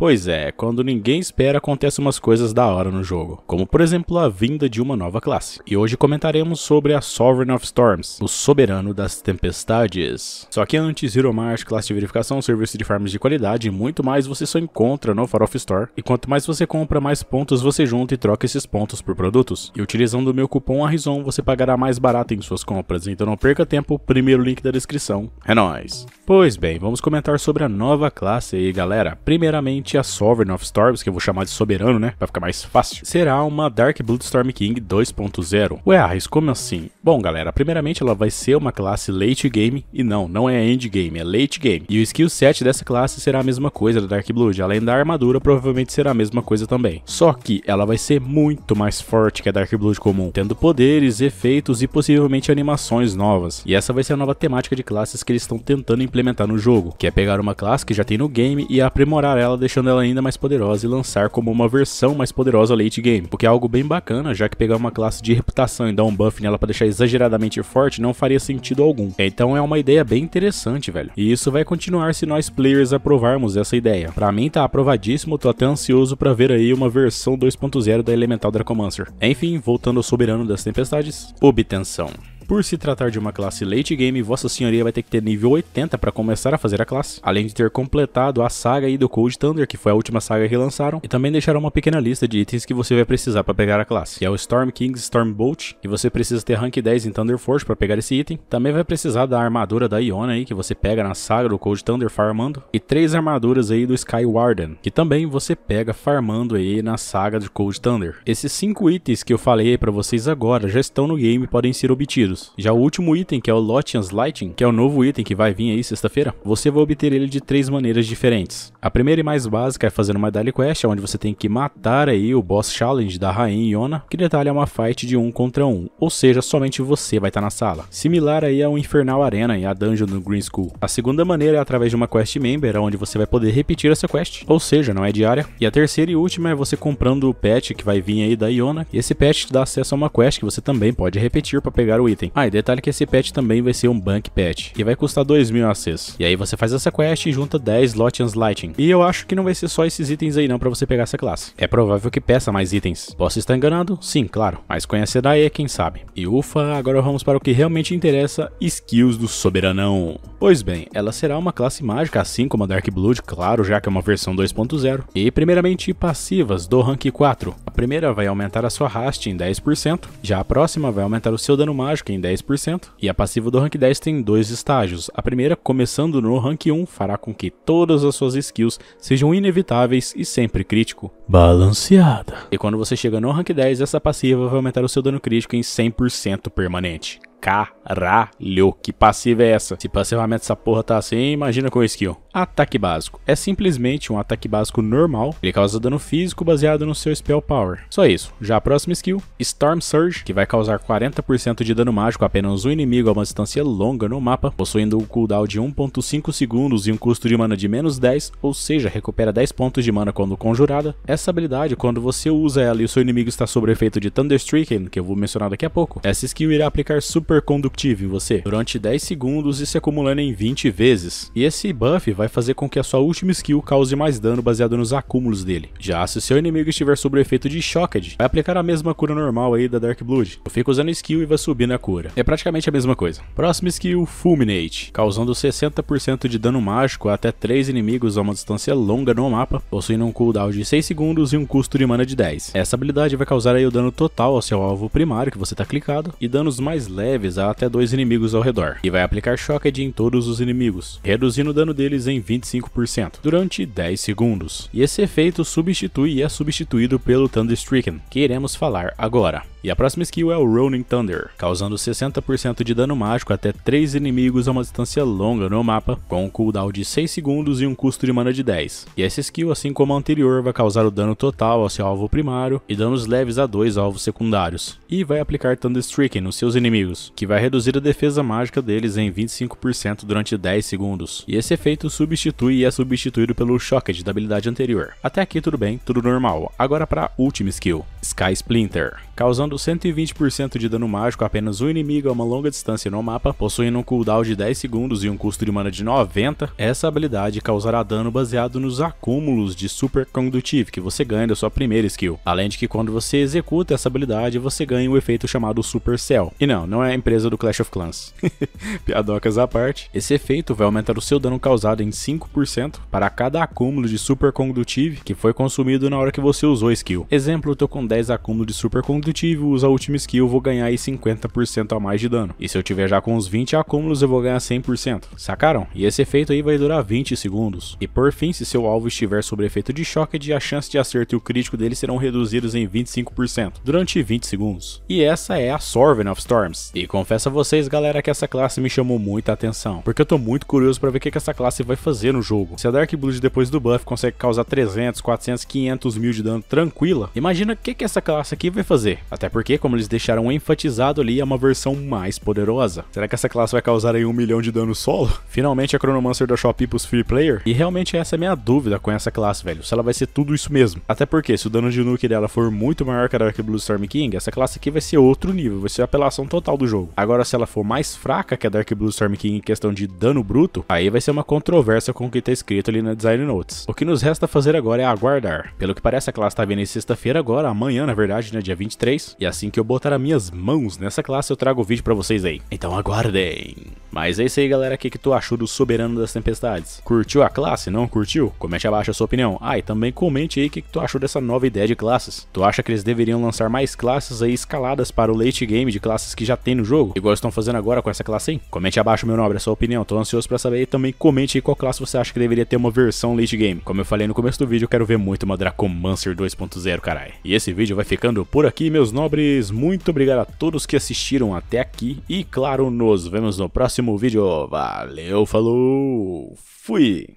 Pois é, quando ninguém espera acontecem umas coisas da hora no jogo, como por exemplo a vinda de uma nova classe. E hoje comentaremos sobre a Sovereign of Storms, o soberano das tempestades. Só que antes, Hero Mart, classe de verificação, serviço de farms de qualidade e muito mais você só encontra no Far Off Store. E quanto mais você compra, mais pontos você junta e troca esses pontos por produtos. E utilizando o meu cupom Arrizon, você pagará mais barato em suas compras, então não perca tempo, primeiro link da descrição. É nóis! Pois bem, vamos comentar sobre a nova classe aí galera. Primeiramente, a Sovereign of Storms, que eu vou chamar de Soberano, né, pra ficar mais fácil, será uma Dark Blood Storm King 2.0. Ué, Arris, como assim? Bom, galera, primeiramente ela vai ser uma classe late game, e não, não é end game, é late game. E o skill set dessa classe será a mesma coisa da Dark Blood, além da armadura provavelmente será a mesma coisa também. Só que ela vai ser muito mais forte que a Dark Blood comum, tendo poderes, efeitos e possivelmente animações novas. E essa vai ser a nova temática de classes que eles estão tentando implementar no jogo, que é pegar uma classe que já tem no game e aprimorar ela deixando deixando ela ainda mais poderosa e lançar como uma versão mais poderosa late game, porque é algo bem bacana, já que pegar uma classe de reputação e dar um buff nela para deixar exageradamente forte não faria sentido algum. Então é uma ideia bem interessante, velho. E isso vai continuar se nós players aprovarmos essa ideia. Para mim tá aprovadíssimo, tô até ansioso para ver aí uma versão 2.0 da Elemental Dracomancer. Enfim, voltando ao soberano das tempestades, obtenção. Por se tratar de uma classe late game, Vossa Senhoria vai ter que ter nível 80 para começar a fazer a classe, além de ter completado a saga aí do Cold Thunder, que foi a última saga que lançaram, e também deixaram uma pequena lista de itens que você vai precisar para pegar a classe, que é o Storm King's Storm Bolt, e você precisa ter rank 10 em Thunder Force para pegar esse item. Também vai precisar da armadura da Iona aí, que você pega na saga do Cold Thunder farmando, e três armaduras aí do Sky Warden, que também você pega farmando aí na saga do Cold Thunder. Esses cinco itens que eu falei para vocês agora já estão no game e podem ser obtidos já o último item, que é o Lotian's Lighting, que é o novo item que vai vir aí sexta-feira, você vai obter ele de três maneiras diferentes. A primeira e mais básica é fazendo uma daily quest, onde você tem que matar aí o boss challenge da rainha Iona, que detalha uma fight de um contra um, ou seja, somente você vai estar tá na sala. Similar aí ao Infernal Arena e a dungeon do Green School. A segunda maneira é através de uma quest member, onde você vai poder repetir essa quest, ou seja, não é diária. E a terceira e última é você comprando o pet que vai vir aí da Iona, e esse pet te dá acesso a uma quest que você também pode repetir para pegar o item item. Ah, e detalhe que esse pet também vai ser um Bank Pet, que vai custar 2 mil ACs. E aí você faz essa quest e junta 10 Lotians Lighting. E eu acho que não vai ser só esses itens aí não pra você pegar essa classe. É provável que peça mais itens. Posso estar enganado? Sim, claro. Mas conhecer daí quem sabe. E ufa, agora vamos para o que realmente interessa, skills do Soberanão. Pois bem, ela será uma classe mágica, assim como a Dark Blood, claro, já que é uma versão 2.0. E primeiramente, passivas do rank 4. A primeira vai aumentar a sua haste em 10%, já a próxima vai aumentar o seu dano mágico em em 10%, e a passiva do rank 10 tem dois estágios. A primeira, começando no rank 1, fará com que todas as suas skills sejam inevitáveis e sempre crítico. Balanceada. E quando você chega no rank 10, essa passiva vai aumentar o seu dano crítico em 100% permanente. Caralho, que passiva é essa? Se tipo, passivamente essa porra tá assim, imagina com o skill. Ataque básico. É simplesmente um ataque básico normal. Ele causa dano físico baseado no seu spell power. Só isso. Já a próxima skill, Storm Surge, que vai causar 40% de dano mágico a apenas um inimigo a uma distância longa no mapa, possuindo um cooldown de 1.5 segundos e um custo de mana de menos 10, ou seja, recupera 10 pontos de mana quando conjurada. Essa habilidade, quando você usa ela e o seu inimigo está sob efeito de Thunderstricken, que eu vou mencionar daqui a pouco, essa skill irá aplicar super supercondutivo em você durante 10 segundos e se acumulando em 20 vezes. E esse buff vai fazer com que a sua última skill cause mais dano baseado nos acúmulos dele. Já se o seu inimigo estiver sob o efeito de Shocked, vai aplicar a mesma cura normal aí da Dark Blood. Eu fico usando skill e vai subindo a cura. É praticamente a mesma coisa. Próxima skill, Fulminate, causando 60% de dano mágico a até 3 inimigos a uma distância longa no mapa, possuindo um cooldown de 6 segundos e um custo de mana de 10. Essa habilidade vai causar aí o dano total ao seu alvo primário que você tá clicado e danos mais leves avisar a até dois inimigos ao redor, e vai aplicar Shocked em todos os inimigos, reduzindo o dano deles em 25% durante 10 segundos. E esse efeito substitui e é substituído pelo Thunderstricken, que iremos falar agora. E a próxima skill é o Rolling Thunder, causando 60% de dano mágico até 3 inimigos a uma distância longa no mapa, com um cooldown de 6 segundos e um custo de mana de 10. E essa skill, assim como a anterior, vai causar o dano total ao seu alvo primário e danos leves a dois alvos secundários. E vai aplicar Thunderstriking nos seus inimigos, que vai reduzir a defesa mágica deles em 25% durante 10 segundos. E esse efeito substitui e é substituído pelo Shocked da habilidade anterior. Até aqui tudo bem, tudo normal. Agora para a última skill, Sky Splinter, causando causando 120% de dano mágico a apenas um inimigo a uma longa distância no mapa, possuindo um cooldown de 10 segundos e um custo de mana de 90, essa habilidade causará dano baseado nos acúmulos de supercondutive que você ganha da sua primeira skill. Além de que quando você executa essa habilidade, você ganha o um efeito chamado Cell. E não, não é a empresa do Clash of Clans. Piadocas à parte, esse efeito vai aumentar o seu dano causado em 5% para cada acúmulo de supercondutive que foi consumido na hora que você usou a skill. Exemplo, eu tô com 10 acúmulos de supercondutive usar a última skill, eu vou ganhar aí 50% a mais de dano. E se eu tiver já com os 20 acúmulos, eu vou ganhar 100%. Sacaram? E esse efeito aí vai durar 20 segundos. E por fim, se seu alvo estiver sob efeito de choque, a chance de acerto e o crítico dele serão reduzidos em 25% durante 20 segundos. E essa é a Sorven of Storms. E confesso a vocês, galera, que essa classe me chamou muita atenção, porque eu tô muito curioso para ver o que, que essa classe vai fazer no jogo. Se a Dark Blood depois do buff consegue causar 300, 400, 500 mil de dano tranquila, imagina o que, que essa classe aqui vai fazer. Até até porque, como eles deixaram enfatizado ali, é uma versão mais poderosa. Será que essa classe vai causar aí um milhão de dano solo? Finalmente a Chronomancer da Shop pros Free Player? E realmente essa é a minha dúvida com essa classe, velho. Se ela vai ser tudo isso mesmo. Até porque, se o dano de nuke dela for muito maior que a Dark Blue Storm King, essa classe aqui vai ser outro nível, vai ser a apelação total do jogo. Agora, se ela for mais fraca que a Dark Blue Storm King em questão de dano bruto, aí vai ser uma controvérsia com o que tá escrito ali na Design Notes. O que nos resta fazer agora é aguardar. Pelo que parece, a classe tá vindo sexta-feira agora, amanhã na verdade, né, dia 23. E assim que eu botar as minhas mãos nessa classe, eu trago o vídeo para vocês aí. Então aguardem! Mas é isso aí, galera. O que, que tu achou do Soberano das Tempestades? Curtiu a classe? Não curtiu? Comente abaixo a sua opinião. Ah, e também comente aí o que, que tu achou dessa nova ideia de classes. Tu acha que eles deveriam lançar mais classes aí escaladas para o late game de classes que já tem no jogo? Igual estão fazendo agora com essa classe aí? Comente abaixo, meu nobre, a sua opinião. Tô ansioso para saber e também comente aí qual classe você acha que deveria ter uma versão late game. Como eu falei no começo do vídeo, eu quero ver muito uma Dracomancer 2.0, carai. E esse vídeo vai ficando por aqui, meus nobres. Muito obrigado a todos que assistiram até aqui e, claro, nos vemos no próximo próximo vídeo. Valeu, falou, fui!